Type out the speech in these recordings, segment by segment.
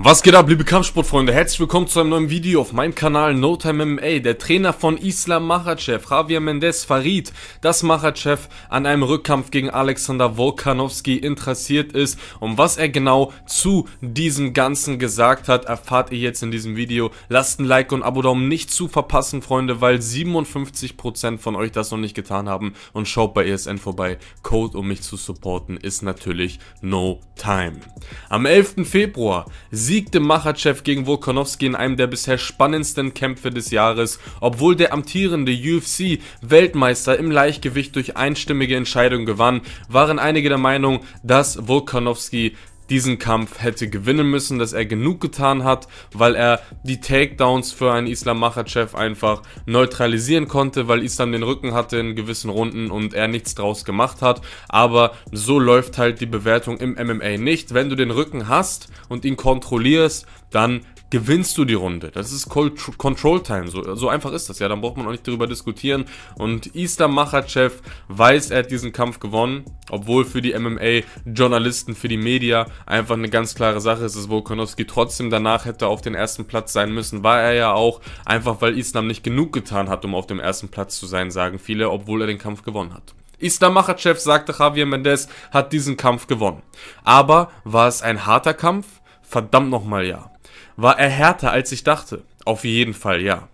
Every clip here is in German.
Was geht ab, liebe Kampfsportfreunde? Herzlich willkommen zu einem neuen Video auf meinem Kanal No Time MMA. Der Trainer von Islam Makhachev, Javier Mendez, verriet, dass Makhachev an einem Rückkampf gegen Alexander Volkanovski interessiert ist. Und was er genau zu diesem Ganzen gesagt hat, erfahrt ihr jetzt in diesem Video. Lasst ein Like und ein Abo da, um nicht zu verpassen, Freunde, weil 57% von euch das noch nicht getan haben. Und schaut bei ESN vorbei. Code, um mich zu supporten, ist natürlich No Time. Am 11. Februar siegte Machachev gegen Volkanovski in einem der bisher spannendsten Kämpfe des Jahres, obwohl der amtierende UFC-Weltmeister im Leichtgewicht durch einstimmige Entscheidung gewann, waren einige der Meinung, dass Volkanovski diesen Kampf hätte gewinnen müssen, dass er genug getan hat, weil er die Takedowns für einen Islam Makhachev einfach neutralisieren konnte, weil Islam den Rücken hatte in gewissen Runden und er nichts draus gemacht hat. Aber so läuft halt die Bewertung im MMA nicht. Wenn du den Rücken hast und ihn kontrollierst, dann gewinnst du die Runde. Das ist Control Time, so, so einfach ist das. Ja, dann braucht man auch nicht darüber diskutieren. Und Islam Machachev weiß, er hat diesen Kampf gewonnen, obwohl für die MMA-Journalisten, für die Media einfach eine ganz klare Sache ist, dass Volkanovski trotzdem danach hätte auf den ersten Platz sein müssen, war er ja auch, einfach weil Islam nicht genug getan hat, um auf dem ersten Platz zu sein, sagen viele, obwohl er den Kampf gewonnen hat. Islam Makhachev, sagte Javier Mendez, hat diesen Kampf gewonnen. Aber war es ein harter Kampf? Verdammt nochmal ja. War er härter, als ich dachte? Auf jeden Fall ja.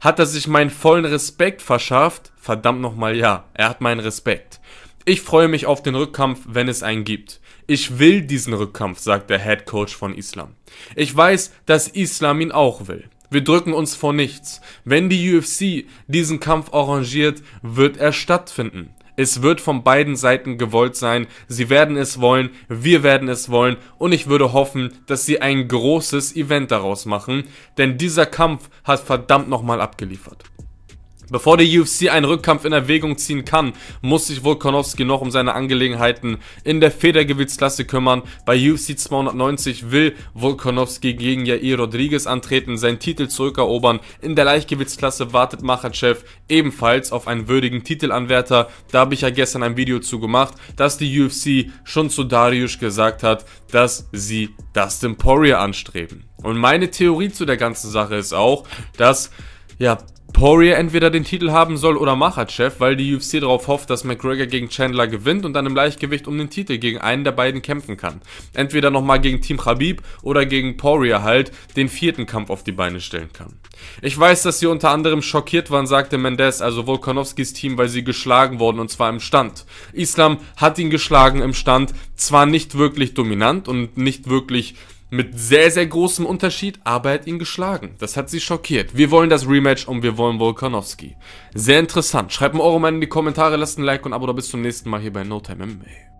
Hat er sich meinen vollen Respekt verschafft? Verdammt nochmal ja, er hat meinen Respekt. Ich freue mich auf den Rückkampf, wenn es einen gibt. Ich will diesen Rückkampf, sagt der Head Coach von Islam. Ich weiß, dass Islam ihn auch will. Wir drücken uns vor nichts. Wenn die UFC diesen Kampf arrangiert, wird er stattfinden. Es wird von beiden Seiten gewollt sein. Sie werden es wollen, wir werden es wollen und ich würde hoffen, dass sie ein großes Event daraus machen, denn dieser Kampf hat verdammt nochmal abgeliefert. Bevor die UFC einen Rückkampf in Erwägung ziehen kann, muss sich Volkanovski noch um seine Angelegenheiten in der Federgewichtsklasse kümmern. Bei UFC 290 will Volkanovski gegen Jair Rodriguez antreten, seinen Titel zurückerobern. In der Leichtgewichtsklasse wartet Machachev ebenfalls auf einen würdigen Titelanwärter. Da habe ich ja gestern ein Video zu gemacht, dass die UFC schon zu Darius gesagt hat, dass sie Dustin Poirier anstreben. Und meine Theorie zu der ganzen Sache ist auch, dass ja, Poirier entweder den Titel haben soll oder Machachev, weil die UFC darauf hofft, dass McGregor gegen Chandler gewinnt und dann im Leichtgewicht um den Titel gegen einen der beiden kämpfen kann. Entweder nochmal gegen Team Khabib oder gegen Poirier halt den vierten Kampf auf die Beine stellen kann. Ich weiß, dass sie unter anderem schockiert waren, sagte Mendez, also Volkanovskis Team, weil sie geschlagen wurden und zwar im Stand. Islam hat ihn geschlagen im Stand, zwar nicht wirklich dominant und nicht wirklich mit sehr, sehr großem Unterschied, aber er hat ihn geschlagen. Das hat sie schockiert. Wir wollen das Rematch und wir wollen Volkanovski. Sehr interessant. Schreibt mir eure Meinung in die Kommentare, lasst ein Like und ein Abo. Da bis zum nächsten Mal hier bei No Time MMA.